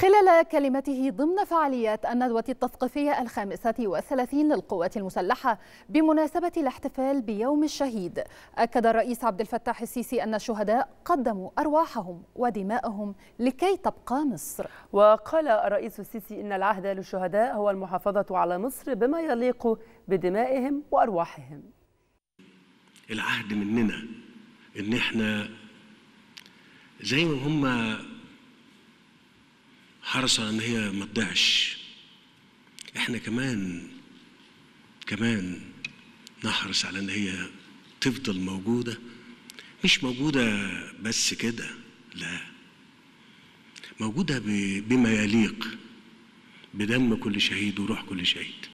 خلال كلمته ضمن فعاليات الندوة التثقيفية الخامسة والثلاثين للقوات المسلحة بمناسبة الاحتفال بيوم الشهيد أكد الرئيس عبد الفتاح السيسي أن الشهداء قدموا أرواحهم ودماءهم لكي تبقى مصر وقال الرئيس السيسي إن العهد للشهداء هو المحافظة على مصر بما يليق بدمائهم وأرواحهم العهد مننا إن إحنا زي ما هم على ان هي ما تضيعش احنا كمان كمان نحرص على ان هي تفضل موجوده مش موجوده بس كده لا موجوده بما يليق بدم كل شهيد وروح كل شهيد